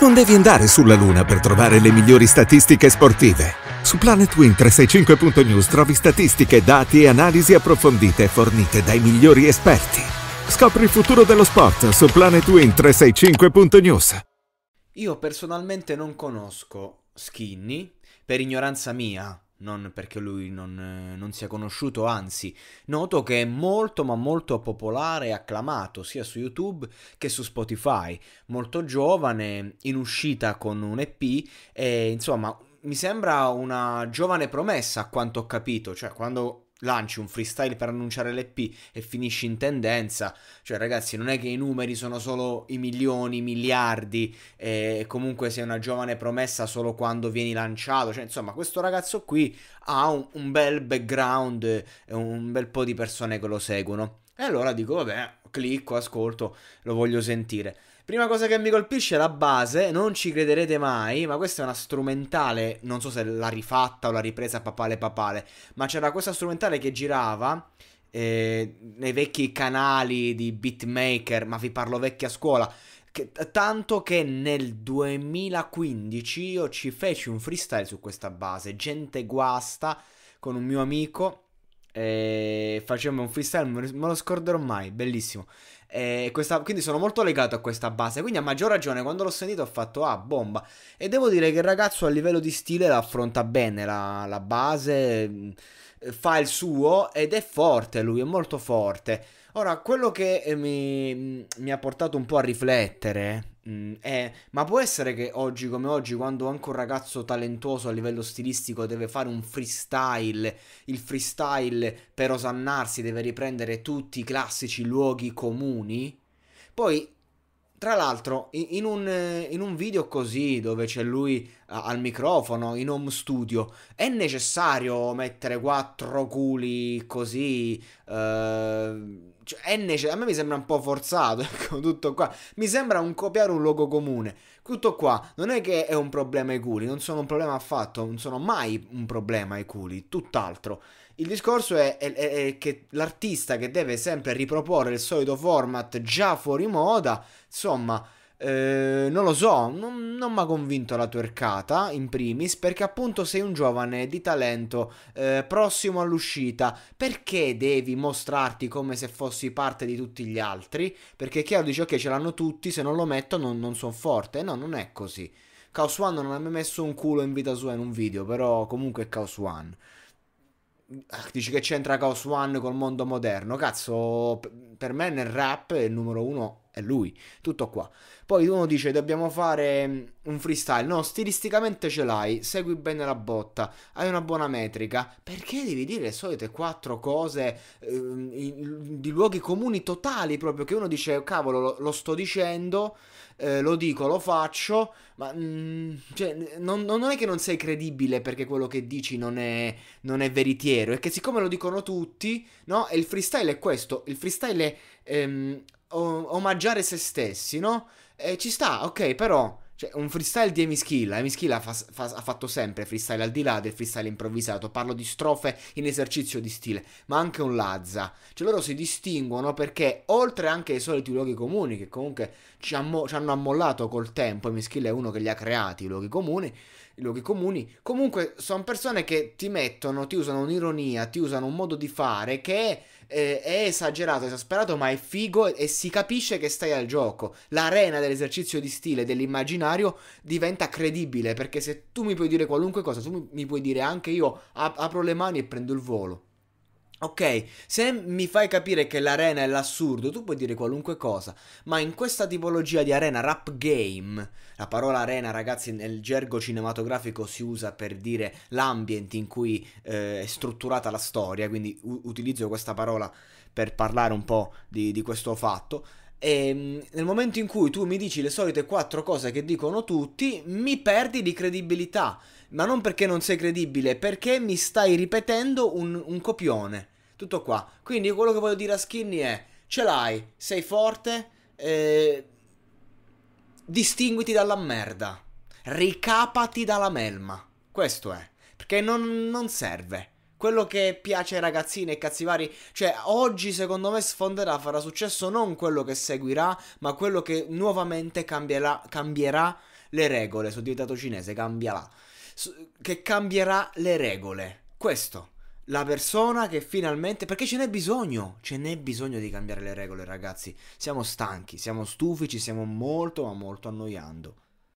Non devi andare sulla Luna per trovare le migliori statistiche sportive. Su planetwin 365news trovi statistiche, dati e analisi approfondite fornite dai migliori esperti. Scopri il futuro dello sport su planetwin 365news Io personalmente non conosco Skinny per ignoranza mia, non perché lui non, non, sia conosciuto, anzi, noto che è molto ma molto popolare e acclamato sia su YouTube che su Spotify, molto giovane, in uscita con un EP e insomma mi sembra una giovane promessa a quanto ho capito, cioè quando lanci un freestyle per annunciare l'EP e finisci in tendenza, cioè ragazzi non è che i numeri sono solo i milioni, i miliardi e comunque sei una giovane promessa solo quando vieni lanciato, cioè insomma questo ragazzo qui ha un, un bel background e un bel po' di persone che lo seguono. E allora dico vabbè, clicco, ascolto, lo voglio sentire. Prima cosa che mi colpisce è la base, non ci crederete mai, ma questa è una strumentale, non so se l'ha rifatta o l'ha ripresa papale papale, ma c'era questa strumentale che girava eh, nei vecchi canali di beatmaker, ma vi parlo vecchia scuola, che, tanto che nel 2015 io ci feci un freestyle su questa base, gente guasta, con un mio amico e facemmo un freestyle, me lo scorderò mai, bellissimo. Questa, quindi sono molto legato a questa base. Quindi a maggior ragione quando l'ho sentito ho fatto ah bomba. E devo dire che il ragazzo a livello di stile la affronta bene la, la base, fa il suo ed è forte lui, è molto forte. Ora, quello che mi, mi ha portato un po' a riflettere Mm, eh, ma può essere che oggi come oggi, quando anche un ragazzo talentuoso a livello stilistico deve fare un freestyle, il freestyle per osannarsi deve riprendere tutti i classici luoghi comuni? Poi tra l'altro, in un, in un, video così, dove c'è lui al microfono, in home studio, è necessario mettere quattro culi così? Eh, cioè, necess- a me mi sembra un po' forzato, ecco, tutto qua. Mi sembra un copiare un luogo comune. Tutto qua, non è che è un problema ai culi, non sono un problema affatto, non sono mai un problema ai culi, tutt'altro. Il discorso è, è, è che l'artista che deve sempre riproporre il solito format già fuori moda, insomma eh, non lo so, non, non mi ha convinto la twercata in primis perché appunto sei un giovane di talento eh, prossimo all'uscita, perché devi mostrarti come se fossi parte di tutti gli altri? Perché è chiaro dici ok ce l'hanno tutti, se non lo metto non, non sono forte, no non è così. Caos One non ha mai messo un culo in vita sua in un video, però comunque è Caos One. Ah, dici che c'entra Caos One col mondo moderno? Cazzo, per me nel rap è il numero uno è lui, tutto qua. Poi uno dice dobbiamo fare mm, un freestyle, no, stilisticamente ce l'hai, segui bene la botta, hai una buona metrica, perché devi dire le solite quattro cose eh, di luoghi comuni totali proprio che uno dice cavolo lo, lo sto dicendo, eh, lo dico, lo faccio, ma mh, mm, cioè, non, non, è che non sei credibile perché quello che dici non è, non è veritiero, è che siccome lo dicono tutti, no? E il freestyle è questo, il freestyle è ehm, omaggiare se stessi, no? E eh, ci sta, ok, però cioè, un freestyle di Amy Schilla. Amy Schilla fa, fa, ha fatto sempre freestyle al di là del freestyle improvvisato. Parlo di strofe in esercizio di stile, ma anche un Lazza. Cioè, loro si distinguono perché, oltre anche ai soliti luoghi comuni, che comunque ci, ammo- ci hanno ammollato col tempo, Amy Schilla è uno che li ha creati, i luoghi comuni. I luoghi comuni. Comunque, sono persone che ti mettono, ti usano un'ironia, ti usano un modo di fare che è eh, è esagerato, esasperato, ma è figo e si capisce che stai al gioco. L'arena dell'esercizio di stile, dell'immaginario, diventa credibile perché se tu mi puoi dire qualunque cosa, tu mi puoi dire anche io ap- apro le mani e prendo il volo. Ok, se mi fai capire che l'arena è l'assurdo, tu puoi dire qualunque cosa, ma in questa tipologia di arena rap game, la parola arena ragazzi nel gergo cinematografico si usa per dire l'ambiente in cui eh, è strutturata la storia, quindi u- utilizzo questa parola per parlare un po' di, di questo fatto, e ehm, nel momento in cui tu mi dici le solite quattro cose che dicono tutti, mi perdi di credibilità. Ma non perché non sei credibile, perché mi stai ripetendo un, un copione tutto qua. Quindi quello che voglio dire a Skinny è, ce l'hai, sei forte, eh, distinguiti dalla merda, ricapati dalla melma. Questo è, perché non, non serve quello che piace ai ragazzini e cazzi vari, cioè oggi secondo me sfonderà, farà successo non quello che seguirà, ma quello che nuovamente cambierà, cambierà le regole, sono diventato cinese, cambierà, che cambierà le regole, questo la persona che finalmente... Perché ce n'è bisogno, ce n'è bisogno di cambiare le regole ragazzi. Siamo stanchi, siamo stufi, ci stiamo molto ma molto annoiando.